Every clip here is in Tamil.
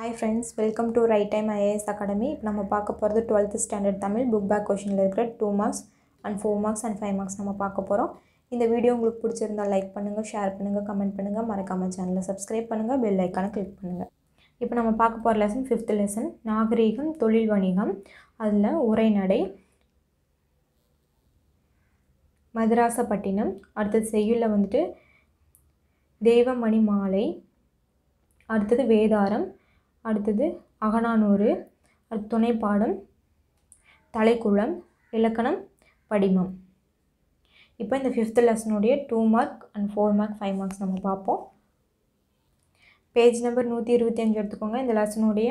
hi friends welcome to Right Time IAS Academy இப்போ நம்ம பார்க்க போகிறது twelfth standard Tamil book back கொஷினில் இருக்கிற two marks and four marks and five marks நம்ம பார்க்க போகிறோம் இந்த வீடியோ உங்களுக்கு பிடிச்சிருந்தால் லைக் பண்ணுங்கள் ஷேர் பண்ணுங்கள் கமெண்ட் பண்ணுங்கள் மறக்காமல் சேனலை சப்ஸ்கிரைப் பண்ணுங்கள் பெல் ஐக்கானை கிளிக் பண்ணுங்கள் இப்போ நம்ம பார்க்க போகிற லெசன் ஃபிஃப்த் லெசன் நாகரீகம் தொழில் வணிகம் அதில் உரைநடை மதராசப்பட்டினம் அடுத்தது செய்யுளில் வந்துட்டு தெய்வமணி மாலை அடுத்தது வேதாரம் அடுத்தது அகனானூறு அடுத்து துணை பாடம் தலைக்குளம் இலக்கணம் படிமம் இப்போ இந்த ஃபிஃப்த் லெசனுடைய two mark and four mark five marks நம்ம பார்ப்போம் பேஜ் நம்பர் நூற்றி இருபத்தி அஞ்சு எடுத்துக்கோங்க இந்த லெசனுடைய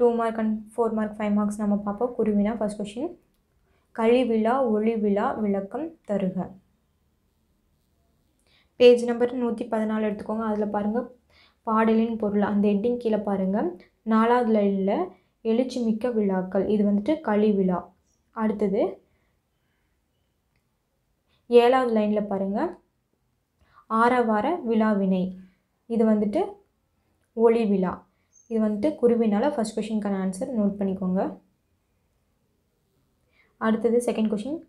two mark and four mark five marks நம்ம பார்ப்போம் குருவினா ஃபஸ்ட் கொஷின் கழி விழா ஒளி விழா விளக்கம் தருக பேஜ் நம்பர் நூற்றி பதினாலு எடுத்துக்கோங்க அதில் பாருங்கள் பாடலின் பொருள் அந்த ஹெட்டிங் கீழே பாருங்கள் நாலாவது லைனில் எழுச்சிமிக்க விழாக்கள் இது வந்துட்டு களி விழா அடுத்தது ஏழாவது லைனில் பாருங்கள் ஆரவார விழாவினை இது வந்துட்டு ஒளி விழா இது வந்துட்டு குருவினால் ஃபஸ்ட் கொஷினுக்கான ஆன்சர் நோட் பண்ணிக்கோங்க அடுத்தது செகண்ட் கொஷின்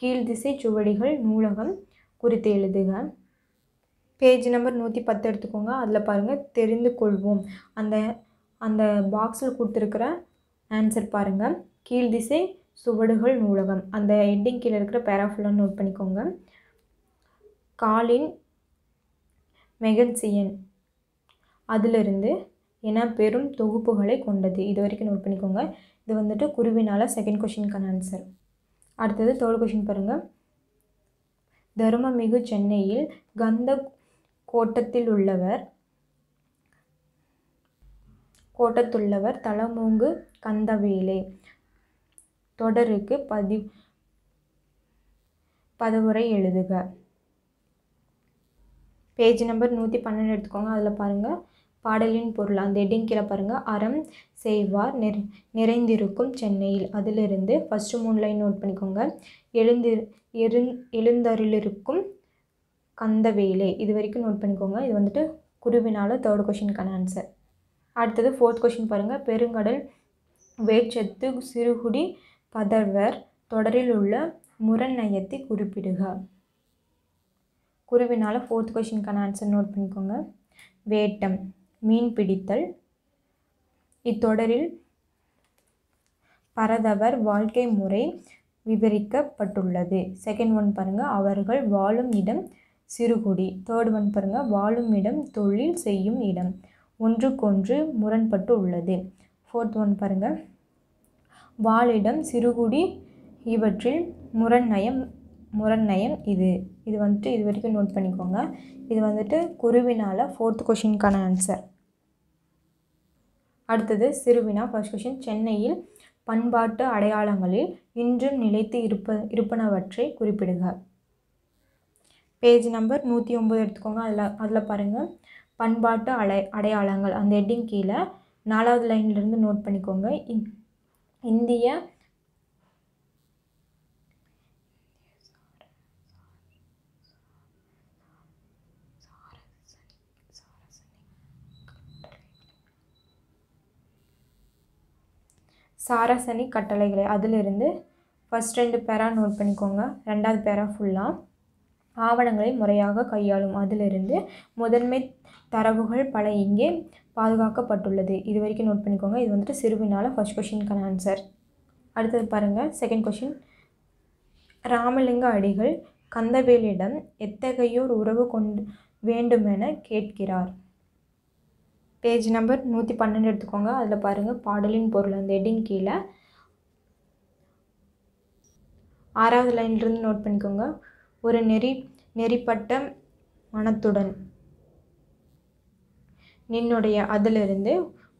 கீழ்திசை சுவடிகள் நூலகம் குறித்து எழுதுங்க பேஜ் நம்பர் நூற்றி பத்து எடுத்துக்கோங்க அதில் பாருங்கள் தெரிந்து கொள்வோம் அந்த அந்த பாக்ஸில் கொடுத்துருக்கிற ஆன்சர் பாருங்கள் கீழ் திசை சுவடுகள் நூலகம் அந்த ஹெட்டிங் கீழே இருக்கிற பேராஃபுல்லாக நோட் பண்ணிக்கோங்க காலின் மெகன்சியன் அதிலிருந்து என பெரும் தொகுப்புகளை கொண்டது இது வரைக்கும் நோட் பண்ணிக்கோங்க இது வந்துட்டு குருவினால் செகண்ட் கொஷினுக்கான ஆன்சர் அடுத்தது தேர்ட் கொஷின் பாருங்கள் தருமமிகு சென்னையில் கந்த கோட்டத்தில் உள்ளவர் கோட்டத்துள்ளவர் தலமூங்கு கந்தவேலே தொடருக்கு பதி பதவுரை எழுதுக பேஜ் நம்பர் நூற்றி பன்னெண்டு எடுத்துக்கோங்க அதில் பாருங்கள் பாடலின் பொருள் அந்த ஹெட்டிங் கீழே பாருங்கள் அறம் செய்வார் நிறைந்திருக்கும் சென்னையில் அதிலிருந்து ஃபஸ்ட்டு மூணு லைன் நோட் பண்ணிக்கோங்க எழுந்திரு எழுந் எழுந்தருளிருக்கும் கந்தவேலே இது வரைக்கும் நோட் பண்ணிக்கோங்க இது வந்துட்டு குருவினால் தேர்ட் கொஷினுக்கான ஆன்சர் அடுத்தது ஃபோர்த் கொஷின் பாருங்கள் பெருங்கடல் வேட்சத்து சிறுகுடி பதர்வர் தொடரில் உள்ள முரநயத்தை குறிப்பிடுக குருவினால் ஃபோர்த் கொஷினுக்கான ஆன்சர் நோட் பண்ணிக்கோங்க வேட்டம் மீன் பிடித்தல் இத்தொடரில் பரதவர் வாழ்க்கை முறை விவரிக்கப்பட்டுள்ளது செகண்ட் ஒன் பாருங்கள் அவர்கள் வாழும் இடம் சிறுகுடி தேர்ட் ஒன் பாருங்கள் வாழும் இடம் தொழில் செய்யும் இடம் ஒன்றுக்கொன்று முரண்பட்டு உள்ளது ஃபோர்த் ஒன் பாருங்கள் வாழிடம் சிறுகுடி இவற்றில் முரண்நயம் முரண்நயம் இது இது வந்துட்டு இது வரைக்கும் நோட் பண்ணிக்கோங்க இது வந்துட்டு குருவினால் ஃபோர்த் கொஷினுக்கான ஆன்சர் அடுத்தது சிறுவினா ஃபர்ஸ்ட் கொஷின் சென்னையில் பண்பாட்டு அடையாளங்களில் இன்றும் நிலைத்து இருப்ப இருப்பனவற்றை குறிப்பிடுக பேஜ் நம்பர் நூற்றி ஒம்பது எடுத்துக்கோங்க அதில் அதில் பாருங்கள் பண்பாட்டு அலை அடையாளங்கள் அந்த ஹெட்டிங் கீழே நாலாவது லைன்லேருந்து நோட் பண்ணிக்கோங்க இந்திய சாரசனி கட்டளைகளை அதிலிருந்து ஃபஸ்ட் ரெண்டு பேராக நோட் பண்ணிக்கோங்க ரெண்டாவது பேராக ஃபுல்லாக ஆவணங்களை முறையாக கையாளும் அதிலிருந்து முதன்மை தரவுகள் பல இங்கே பாதுகாக்கப்பட்டுள்ளது இது வரைக்கும் நோட் பண்ணிக்கோங்க இது வந்துட்டு சிறுவினால் ஃபஸ்ட் கொஷின்கான ஆன்சர் அடுத்தது பாருங்கள் செகண்ட் கொஷின் ராமலிங்க அடிகள் கந்தவேலிடம் எத்தகையோர் உறவு கொண்டு வேண்டுமென கேட்கிறார் பேஜ் நம்பர் நூற்றி பன்னெண்டு எடுத்துக்கோங்க அதில் பாருங்கள் பாடலின் பொருள் அந்த எட்டின் கீழே ஆறாவது லைன்லேருந்து நோட் பண்ணிக்கோங்க ஒரு நெறி நெறிப்பட்ட மனத்துடன் நின்னுடைய அதிலிருந்து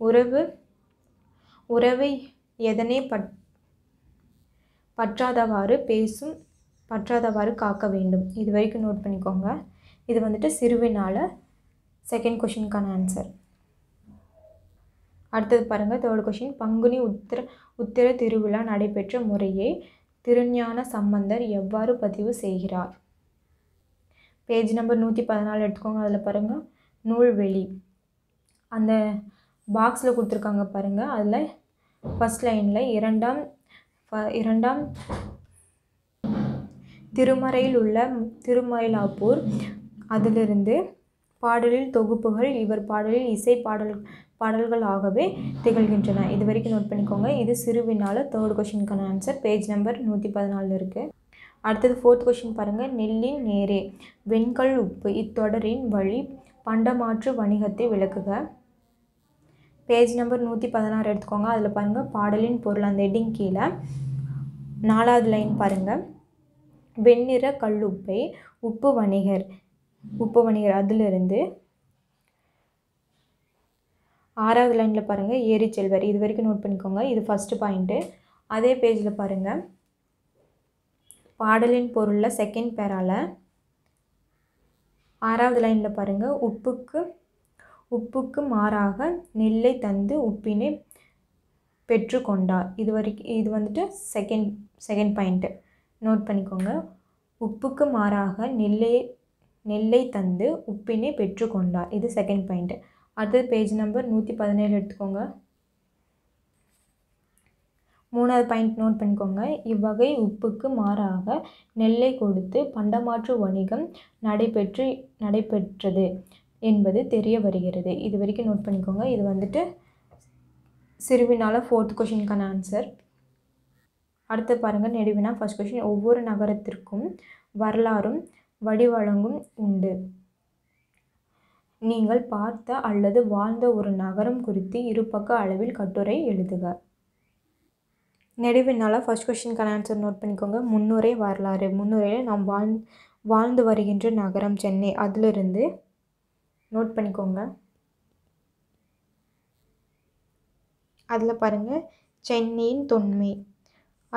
உறவு உறவை எதனே பட் பற்றாதவாறு பேசும் பற்றாதவாறு காக்க வேண்டும் இது வரைக்கும் நோட் பண்ணிக்கோங்க இது வந்துட்டு சிறுவினால் செகண்ட் கொஷினுக்கான ஆன்சர் அடுத்தது பாருங்கள் தேர்ட் கொஷின் பங்குனி உத்திர உத்திர திருவிழா நடைபெற்ற முறையை திருஞான சம்பந்தர் எவ்வாறு பதிவு செய்கிறார் பேஜ் நம்பர் நூற்றி பதினாலு எடுத்துக்கோங்க அதில் பாருங்கள் நூல்வெளி அந்த பாக்ஸில் கொடுத்துருக்காங்க பாருங்கள் அதில் ஃபஸ்ட் லைனில் இரண்டாம் இரண்டாம் திருமறையில் உள்ள திருமயிலாப்பூர் அதிலிருந்து பாடலில் தொகுப்புகள் இவர் பாடலில் இசை பாடல் பாடல்கள் ஆகவே திகழ்கின்றன இது வரைக்கும் நோட் பண்ணிக்கோங்க இது சிறுவினால் தேர்ட் கொஷினுக்கான ஆன்சர் பேஜ் நம்பர் நூற்றி பதினாலில் இருக்குது அடுத்தது ஃபோர்த் கொஷின் பாருங்கள் நெல்லின் நேரே வெண்கல் உப்பு இத்தொடரின் வழி பண்டமாற்று வணிகத்தை விளக்குக பேஜ் நம்பர் நூற்றி பதினாறு எடுத்துக்கோங்க அதில் பாருங்கள் பாடலின் பொருள் அந்த ஹெட்டிங் கீழே நாலாவது லைன் பாருங்கள் வெண்ணிற கல்லுப்பை உப்பு வணிகர் உப்பு வணிகர் அதிலிருந்து ஆறாவது லைனில் பாருங்கள் ஏரி செல்வர் இது வரைக்கும் நோட் பண்ணிக்கோங்க இது ஃபஸ்ட்டு பாயிண்ட்டு அதே பேஜில் பாருங்கள் பாடலின் பொருளில் செகண்ட் பேரால் ஆறாவது லைனில் பாருங்கள் உப்புக்கு உப்புக்கு மாறாக நெல்லை தந்து உப்பினை பெற்றுக்கொண்டார் இது வரைக்கும் இது வந்துட்டு செகண்ட் செகண்ட் பாயிண்ட்டு நோட் பண்ணிக்கோங்க உப்புக்கு மாறாக நெல்லை நெல்லை தந்து உப்பினை பெற்றுக்கொண்டார் இது செகண்ட் பாயிண்ட்டு அடுத்தது பேஜ் நம்பர் நூற்றி பதினேழு எடுத்துக்கோங்க மூணாவது பாயிண்ட் நோட் பண்ணிக்கோங்க இவ்வகை உப்புக்கு மாறாக நெல்லை கொடுத்து பண்டமாற்று வணிகம் நடைபெற்று நடைபெற்றது என்பது தெரிய வருகிறது இது வரைக்கும் நோட் பண்ணிக்கோங்க இது வந்துட்டு சிறுவினால் ஃபோர்த் கொஷினுக்கான ஆன்சர் அடுத்து பாருங்கள் நெடுவினா ஃபஸ்ட் கொஷின் ஒவ்வொரு நகரத்திற்கும் வரலாறும் வடிவழங்கும் உண்டு நீங்கள் பார்த்த அல்லது வாழ்ந்த ஒரு நகரம் குறித்து இருபக்க அளவில் கட்டுரை எழுதுக நெடுவினால் ஃபஸ்ட் கொஷின்கான ஆன்சர் நோட் பண்ணிக்கோங்க முன்னுரை வரலாறு முன்னுரையில் நாம் வாழ் வாழ்ந்து வருகின்ற நகரம் சென்னை அதிலிருந்து நோட் பண்ணிக்கோங்க அதில் பாருங்கள் சென்னையின் தொன்மை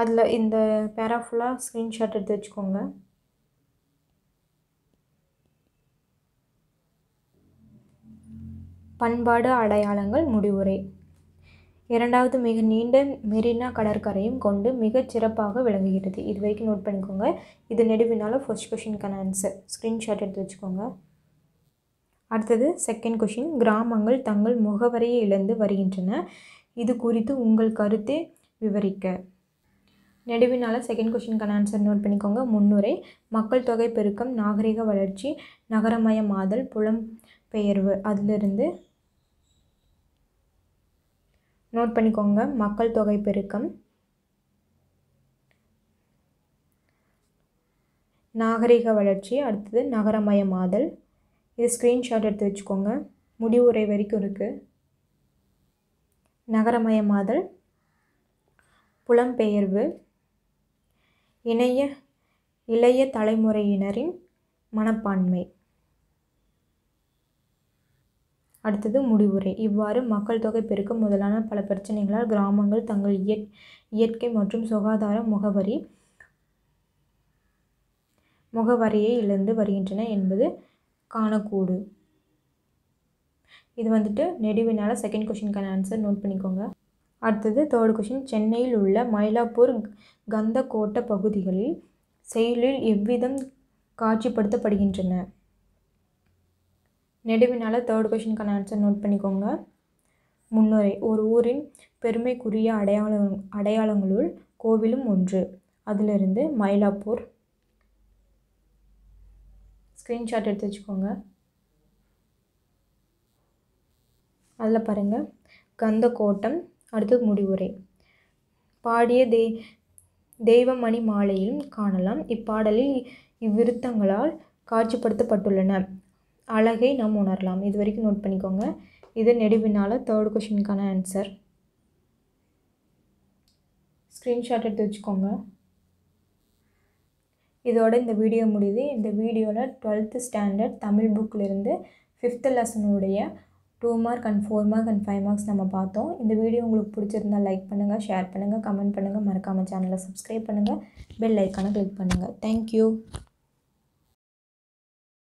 அதில் இந்த பேரா ஃபுல்லாக ஸ்க்ரீன்ஷாட் எடுத்து வச்சுக்கோங்க பண்பாடு அடையாளங்கள் முடிவுரை இரண்டாவது மிக நீண்ட மெரினா கடற்கரையும் கொண்டு மிகச் சிறப்பாக விளங்குகிறது இது வரைக்கும் நோட் பண்ணிக்கோங்க இது நெடுவினாலும் ஃபர்ஸ்ட் கொஷினுக்கான ஆன்சர் ஸ்க்ரீன்ஷாட் எடுத்து வச்சுக்கோங்க அடுத்தது செகண்ட் கொஷின் கிராமங்கள் தங்கள் முகவரியை இழந்து வருகின்றன இது குறித்து உங்கள் கருத்தை விவரிக்க நெடுவினால் செகண்ட் கொஷினுக்கான ஆன்சர் நோட் பண்ணிக்கோங்க முன்னுரை மக்கள் தொகை பெருக்கம் நாகரிக வளர்ச்சி நகரமயமாதல் புலம் பெயர்வு அதிலிருந்து நோட் பண்ணிக்கோங்க மக்கள் தொகை பெருக்கம் நாகரிக வளர்ச்சி அடுத்தது நகரமயமாதல் இது ஸ்க்ரீன்ஷாட் எடுத்து வச்சுக்கோங்க முடிவுரை வரைக்கும் இருக்குது நகரமயமாதல் புலம்பெயர்வு இணைய இளைய தலைமுறையினரின் மனப்பான்மை அடுத்தது முடிவுரை இவ்வாறு மக்கள் தொகை பெருக்கம் முதலான பல பிரச்சனைகளால் கிராமங்கள் தங்கள் இயற் இயற்கை மற்றும் சுகாதார முகவரி முகவரியை இழந்து வருகின்றன என்பது காணக்கூடு இது வந்துட்டு நெடுவினால் செகண்ட் கொஷினுக்கான ஆன்சர் நோட் பண்ணிக்கோங்க அடுத்தது தேர்ட் கொஷின் சென்னையில் உள்ள மயிலாப்பூர் கந்தக்கோட்டை பகுதிகளில் செயலில் எவ்விதம் காட்சிப்படுத்தப்படுகின்றன நெடுவினால் தேர்ட் கொஷினுக்கான ஆன்சர் நோட் பண்ணிக்கோங்க முன்னுரை ஒரு ஊரின் பெருமைக்குரிய அடையாள அடையாளங்களுள் கோவிலும் ஒன்று அதிலிருந்து மயிலாப்பூர் ஸ்க்ரீன்ஷாட் எடுத்து வச்சுக்கோங்க அதில் பாருங்கள் கந்த கோட்டம் அடுத்தது முடிவுரை பாடிய தெய் தெய்வமணி மாலையிலும் காணலாம் இப்பாடலில் இவ்விருத்தங்களால் காட்சிப்படுத்தப்பட்டுள்ளன அழகை நாம் உணரலாம் இது வரைக்கும் நோட் பண்ணிக்கோங்க இது நெடுவினால் தேர்ட் கொஷினுக்கான ஆன்சர் ஸ்க்ரீன்ஷாட் எடுத்து வச்சுக்கோங்க இதோட இந்த வீடியோ முடியுது இந்த வீடியோவில் டுவெல்த்து ஸ்டாண்டர்ட் தமிழ் புக்கிலிருந்து ஃபிஃப்த்து லெசனுடைய two mark and four mark and five marks நம்ம பார்த்தோம் இந்த வீடியோ உங்களுக்கு பிடிச்சிருந்தால் லைக் பண்ணுங்கள் ஷேர் பண்ணுங்கள் கமெண்ட் பண்ணுங்கள் மறக்காமல் சேனலை சப்ஸ்கிரைப் பண்ணுங்கள் பெல் ஐக்கானை கிளிக் பண்ணுங்கள் தேங்க்யூ